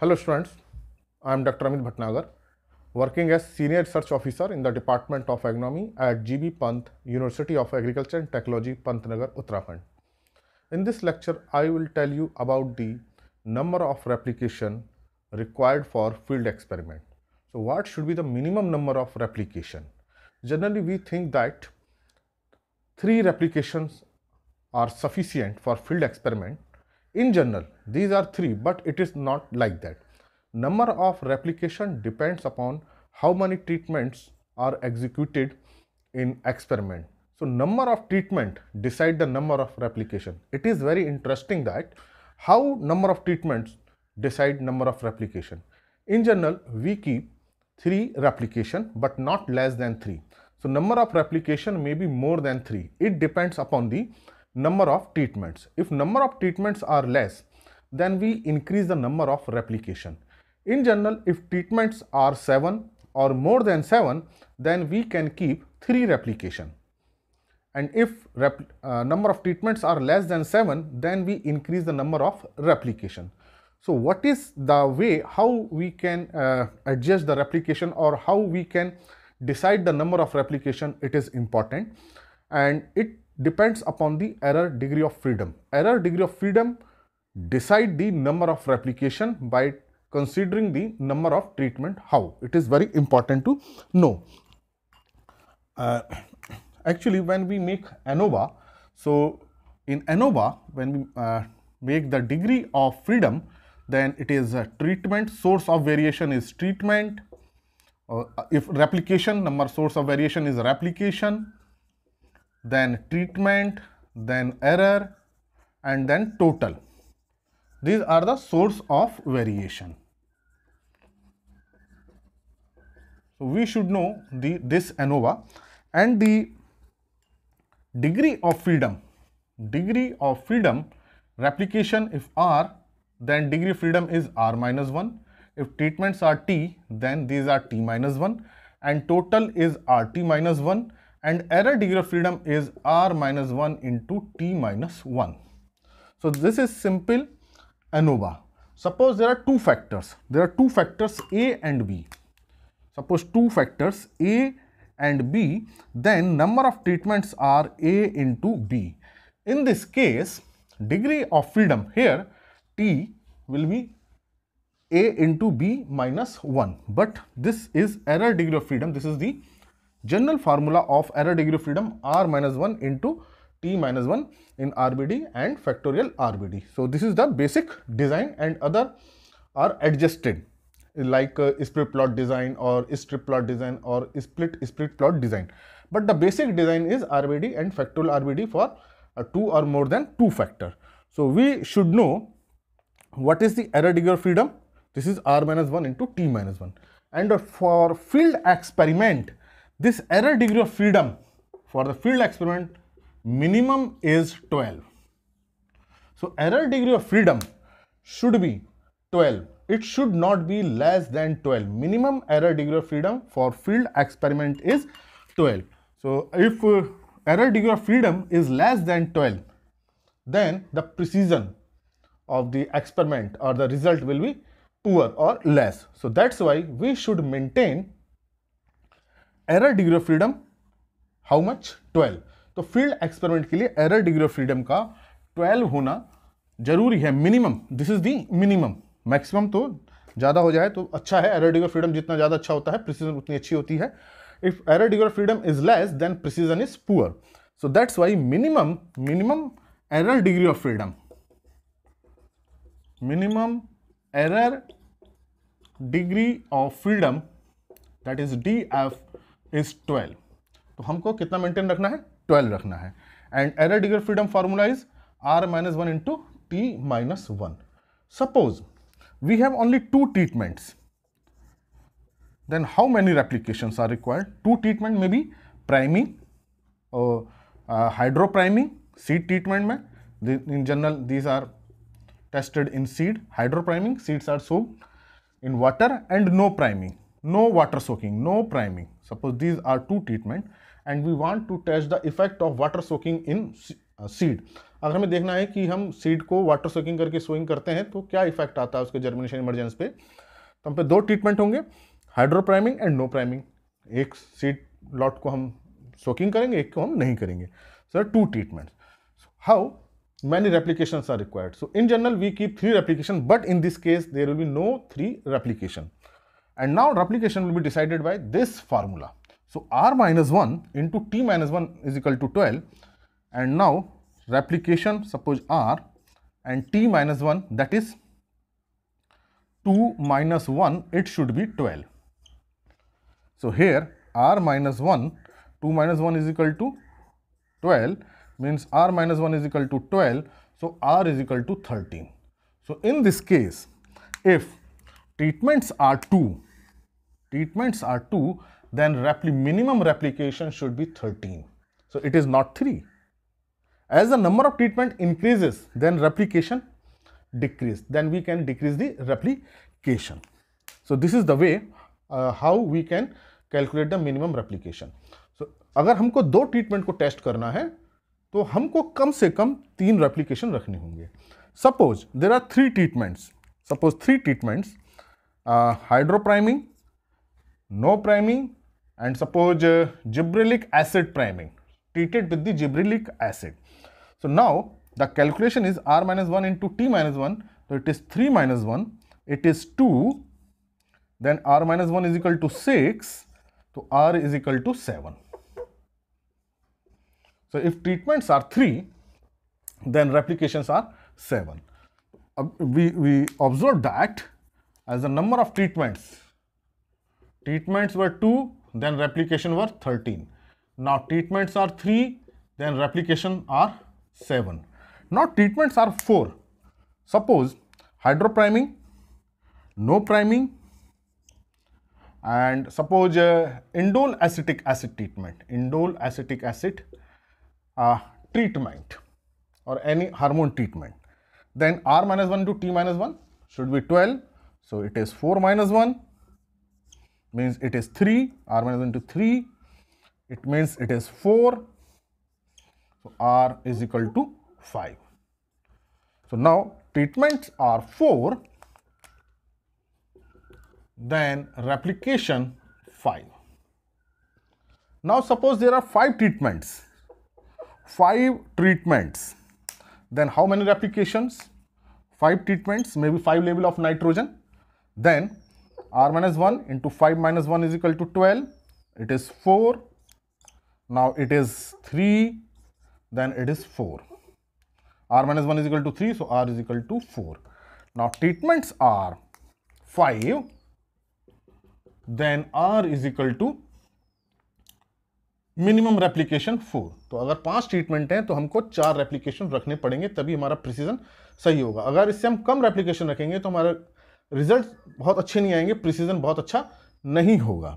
Hello students, I am Dr. Amit Bhatnagar, working as Senior Research Officer in the Department of Agronomy at GB Pant, University of Agriculture and Technology, Pantnagar, Uttarakhand. In this lecture, I will tell you about the number of replication required for field experiment. So what should be the minimum number of replication? Generally, we think that three replications are sufficient for field experiment in general, these are three, but it is not like that. Number of replication depends upon how many treatments are executed in experiment. So number of treatment decide the number of replication. It is very interesting that how number of treatments decide number of replication. In general, we keep 3 replication but not less than 3. So number of replication may be more than 3. It depends upon the number of treatments. If number of treatments are less, then we increase the number of replication. In general, if treatments are 7 or more than 7, then we can keep 3 replication. And if uh, number of treatments are less than 7, then we increase the number of replication. So what is the way how we can uh, adjust the replication or how we can decide the number of replication it is important and it depends upon the error degree of freedom. Error degree of freedom decide the number of replication by considering the number of treatment how. It is very important to know. Uh, actually, when we make ANOVA, so in ANOVA, when we uh, make the degree of freedom, then it is treatment, source of variation is treatment, uh, if replication number source of variation is replication then treatment, then error and then total. These are the source of variation. So we should know the, this ANOVA and the degree of freedom. Degree of freedom replication if R then degree freedom is R minus 1. If treatments are T then these are T minus 1 and total is RT minus 1 and error degree of freedom is r minus 1 into t minus 1. So this is simple ANOVA. Suppose there are two factors. There are two factors A and B. Suppose two factors A and B, then number of treatments are A into B. In this case, degree of freedom here T will be A into B minus 1. But this is error degree of freedom. This is the general formula of error degree of freedom r minus 1 into t minus 1 in RBD and factorial RBD. So, this is the basic design and other are adjusted like uh, split plot design or strip plot design or split split plot design. But the basic design is RBD and factorial RBD for uh, two or more than two factor. So, we should know what is the error degree of freedom. This is r minus 1 into t minus 1 and for field experiment this error degree of freedom for the field experiment minimum is 12. So error degree of freedom should be 12. It should not be less than 12. Minimum error degree of freedom for field experiment is 12. So if uh, error degree of freedom is less than 12, then the precision of the experiment or the result will be poor or less. So that's why we should maintain error degree of freedom how much twelve तो field experiment के लिए error degree of freedom का twelve होना जरूरी है minimum this is the minimum maximum तो ज़्यादा हो जाए तो अच्छा है एरर डिग्री ऑफ फ्रीडम जितना ज़्यादा अच्छा होता है प्रिसीजन उतनी अच्छी होती है if error degree of freedom is less than precision is poor so that's why minimum minimum error degree of freedom minimum error degree of freedom that is D F is twelve तो हमको कितना maintain रखना है twelve रखना है and error degree freedom formula is R minus one into T minus one suppose we have only two treatments then how many replication are required two treatment में भी priming hydro priming seed treatment में in general these are tested in seed hydro priming seeds are soak in water and no priming no water soaking no priming Suppose these are two treatment and we want to test the effect of water soaking in seed. अगर हमें देखना है कि हम seed को water soaking करके sowing करते हैं तो क्या इफेक्ट आता है उसके जर्मिनेशन इमरजेंस पे तो हम पे दो ट्रीटमेंट होंगे हाइड्रोप्राइमिंग एंड नो प्राइमिंग एक सीड लॉट को हम सोकिंग करेंगे एक को हम नहीं करेंगे sir two treatments how many replications are required so in general we keep three replication but in this case there will be no three replication And now replication will be decided by this formula. So r minus 1 into t minus 1 is equal to 12 and now replication suppose r and t minus 1 that is 2 minus 1 it should be 12. So here r minus 1 2 minus 1 is equal to 12 means r minus 1 is equal to 12 so r is equal to 13. So in this case if treatments are 2 treatments are 2, then repli minimum replication should be 13. So it is not 3. As the number of treatment increases, then replication decrease. Then we can decrease the replication. So this is the way uh, how we can calculate the minimum replication. So अगर हमको दो treatment को test करना है, तो हमको कम से कम तीन replication रखने होंगे. Suppose there are three treatments. Suppose three treatments, uh, hydropriming, no priming and suppose uh, gibberellic acid priming treated with the gibberellic acid. So now the calculation is r minus 1 into t minus 1. So it is 3 minus 1, it is 2, then r minus 1 is equal to 6, so r is equal to 7. So if treatments are 3, then replications are 7. Uh, we, we observe that as the number of treatments Treatments were 2, then replication were 13. Now, treatments are 3, then replication are 7. Now, treatments are 4. Suppose hydropriming, no priming, and suppose uh, indole acetic acid treatment, indole acetic acid uh, treatment or any hormone treatment. Then R minus 1 to T minus 1 should be 12. So, it is 4 minus 1 means it is 3, r minus 1 to 3, it means it is 4, so r is equal to 5. So now treatments are 4, then replication 5. Now suppose there are 5 treatments, 5 treatments, then how many replications? 5 treatments, maybe 5 level of nitrogen, then r minus 1 into 5 minus 1 is equal to 12. It is 4. Now it is 3. Then it is 4. r minus 1 is equal to 3. So r is equal to 4. Now treatments are 5. Then r is equal to minimum replication four तो अगर पांच treatment हैं तो हमको चार replication रखने पड़ेंगे तभी हमारा प्रिसीजन सही होगा अगर इससे हम कम रेप्लीकेशन रखेंगे तो हमारा रिजल्ट बहुत अच्छे नहीं आएंगे प्रिसीजन बहुत अच्छा नहीं होगा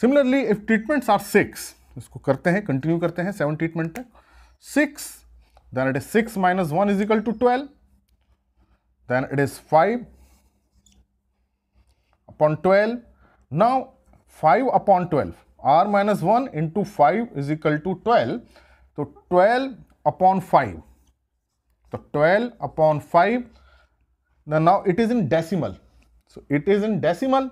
similarly if treatments are six इसको करते हैं कंटिन्यू करते हैं सेवन ट्रीटमेंट तक six then it is six minus one is equal to twelve then it is five upon twelve now five upon twelve R minus one into five is equal to twelve तो twelve upon five तो twelve upon five now it is in decimal So it is in decimal.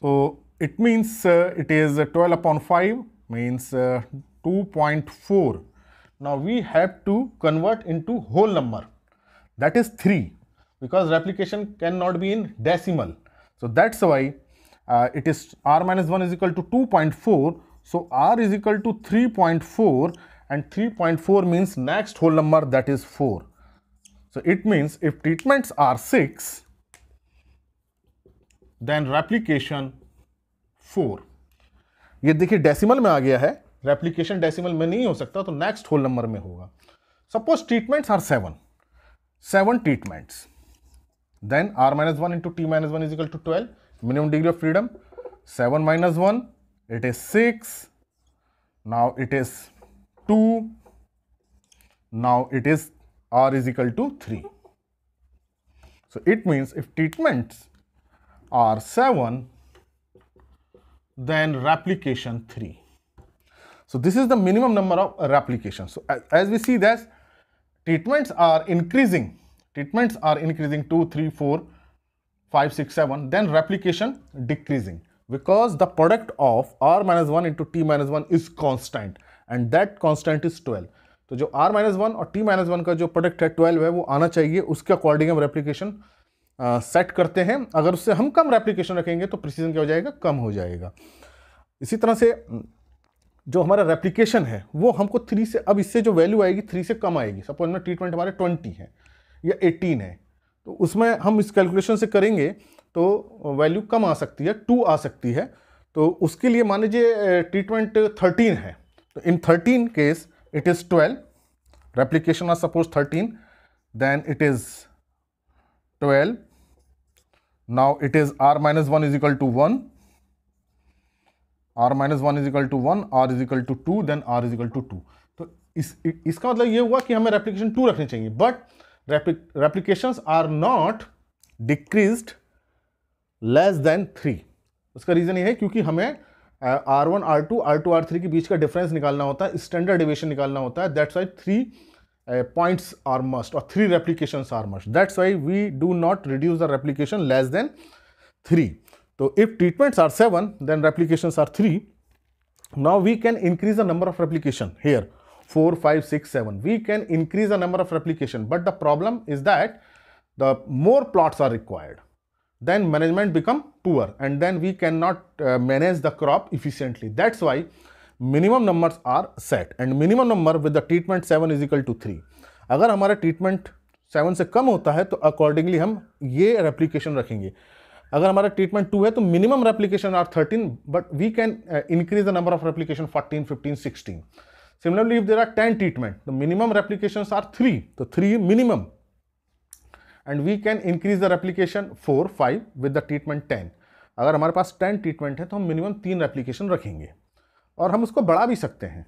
So it means uh, it is uh, 12 upon 5 means uh, 2.4. Now we have to convert into whole number that is 3 because replication cannot be in decimal. So that's why uh, it is r minus 1 is equal to 2.4. So r is equal to 3.4 and 3.4 means next whole number that is 4. So it means if treatments are 6 then replication four ये देखिए decimal में आ गया है replication decimal में नहीं हो सकता तो नेक्स्ट होल नंबर में होगा suppose treatments are seven seven treatments then R minus one into T minus one is equal to twelve minimum degree of freedom seven minus one it is six now it is two now it is R equal to three so it means if treatments R 7 then replication 3. So this is the minimum number of replications. So as we see that treatments are increasing, treatments are increasing 2, 3, 4, 5, 6, 7, then replication decreasing because the product of r minus 1 into t minus 1 is constant and that constant is 12. So r one or t one one का जो है 12 है वो आना चाहिए उसके according हम replication set करते हैं अगर उससे हम कम रेप्लीकेशन रखेंगे तो प्रिसीजन क्या हो जाएगा कम हो जाएगा इसी तरह से हम्म, जो हमारा रेप्लीकेशन है वो हमको थ्री से अब इससे जो वैल्यू आएगी थ्री से कम आएगी सपोज में ट्रीटमेंट हमारे ट्वेंटी है या एटीन है तो उसमें हम इस कैलकुलेशन से करेंगे तो वैल्यू कम आ सकती है टू आ सकती है तो उसके लिए मान लीजिए ट्रीटमेंट थर्टीन है तो in thirteen case it is twelve replication are suppose thirteen then it is twelve Now it is r minus 1 is equal to 1, r minus 1 is equal to 1, r is equal to 2, then r is equal to 2. तो इस इसका मतलब ये हुआ कि हमें replication two रखनी चाहिए but replication are not decrease less than three उसका रीज़न ये है क्योंकि हमें R one R two R two R three के बीच का डिफरेंस निकालना होता है स्टैंडर्ड डिवेशन निकालना होता है that's why three uh, points are must or three replications are must. That's why we do not reduce the replication less than three. So if treatments are seven, then replications are three. Now we can increase the number of replication here four, five, six, seven. We can increase the number of replication, but the problem is that the more plots are required. Then management become poor and then we cannot uh, manage the crop efficiently. That's why minimum numbers are set and minimum number with the treatment seven is equal to three अगर हमारा treatment seven से कम होता है तो accordingly हम ये replication रखेंगे अगर हमारा ट्रीटमेंट टू है तो minimum replication are thirteen but we can increase the number of replication fourteen fifteen sixteen similarly if there are ten treatment तो मिनिमम रेप्लीकेशन आर थ्री तो three minimum and we can increase the replication four five with the treatment ten अगर हमारे पास ten treatment है तो हम minimum तीन replication रखेंगे और हम उसको बढ़ा भी सकते हैं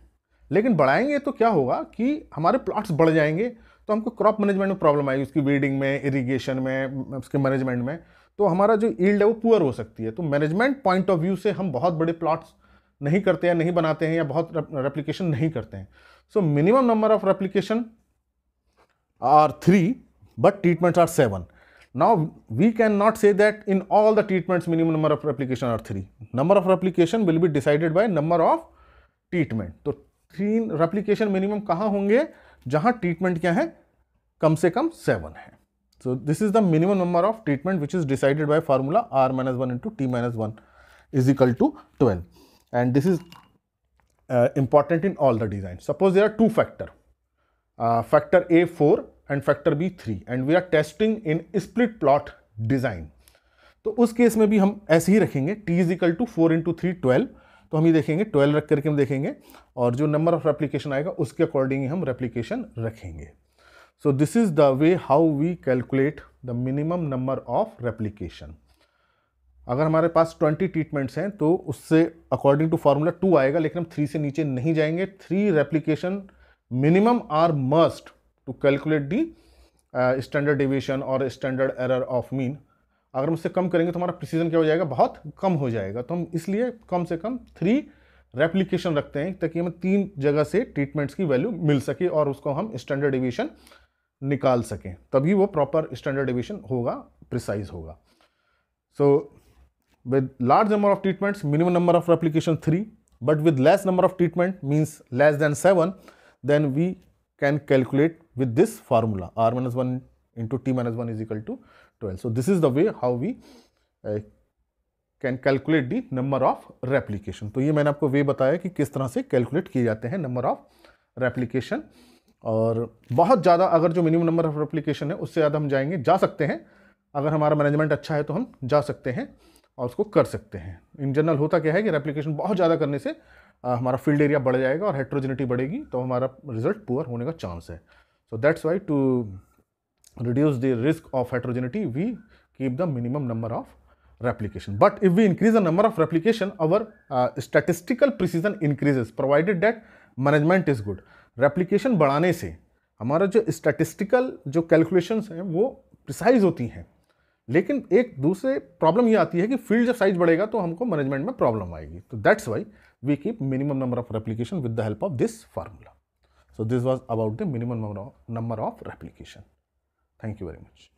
लेकिन बढ़ाएंगे तो क्या होगा कि हमारे प्लॉट्स बढ़ जाएंगे तो हमको क्रॉप मैनेजमेंट में प्रॉब्लम आएगी उसकी वीडिंग में इरिगेशन में उसके मैनेजमेंट में तो हमारा जो ईल्ड है वो पुअर हो सकती है तो मैनेजमेंट पॉइंट ऑफ व्यू से हम बहुत बड़े प्लॉट्स नहीं करते हैं नहीं बनाते हैं या बहुत रेप्लीकेशन नहीं करते हैं so minimum number of replication are three but treatments are seven Now, we cannot say that in all the treatments minimum number of replication are 3. Number of replication will be decided by number of treatment. तो तीन replication minimum कहाँ honge jahan treatment kya hai kam se kam 7 hai So, this is the minimum number of treatment which is decided by formula r minus 1 into t minus 1 is equal to 12 and this is uh, important in all the designs. Suppose there are two factor, uh, factor A and factor B three and we are testing in split plot design तो उस case में भी हम ऐसे ही रखेंगे T is equal to four into three twelve तो हम ये देखेंगे ट्वेल्व रख करके हम देखेंगे और जो नंबर ऑफ रेप्लीकेशन आएगा उसके अकॉर्डिंग हम रेप्लीकेशन रखेंगे so this is the way how we calculate the minimum number of replication अगर हमारे पास 20 ट्रीटमेंट्स हैं तो उससे अकॉर्डिंग टू फार्मूला टू आएगा लेकिन हम थ्री से नीचे नहीं जाएंगे three replication minimum are must to calculate the standard deviation और स्टैंडर्ड एरर ऑफ मीन अगर हम उससे कम करेंगे तो हमारा प्रिसीजन क्या हो जाएगा बहुत कम हो जाएगा तो हम इसलिए कम से कम थ्री रेप्लीकेशन रखते हैं ताकि हमें तीन जगह से ट्रीटमेंट्स की वैल्यू मिल सके और उसको हम स्टैंडर्ड डिविएशन निकाल सकें तभी वो प्रॉपर स्टैंडर्ड डिविएशन होगा प्रिसाइज होगा so with large number of treatments minimum number of replication three but with less number of treatment means less than seven then we can calculate with this formula r minus 1 into t minus 1 is equal to 12. So, this is the way how we uh, can calculate the number of replication तो ये मैंने आपको वे बताया कि किस तरह से calculate किए जाते हैं नंबर ऑफ रेप्लीकेशन और बहुत ज़्यादा अगर जो मिनिमम नंबर ऑफ रेप्लीकेशन है उससे ज़्यादा हम जाएंगे जा सकते हैं अगर हमारा मैनेजमेंट अच्छा है तो हम जा सकते हैं और उसको कर सकते हैं इन जनरल होता क्या है कि रेप्लीकेशन बहुत ज़्यादा करने से हमारा फील्ड एरिया बढ़ जाएगा और हेट्रोजिनिटी बढ़ेगी तो हमारा रिजल्ट पुअर होने का चांस है So, that's why to reduce the risk of heterogeneity, we keep the minimum number of replication. But if we increase the number of replication, our uh, statistical precision increases provided that management is good. Replication badhane se hamara jo statistical jo calculations hain wo precise hoti hain लेकिन एक दूसरे problem ये आती है कि field जब size बढ़ेगा तो हमको मैनेजमेंट में प्रॉब्लम आएगी तो that's why we keep minimum number of replication with the help of this formula So this was about the minimum number of replication. Thank you very much.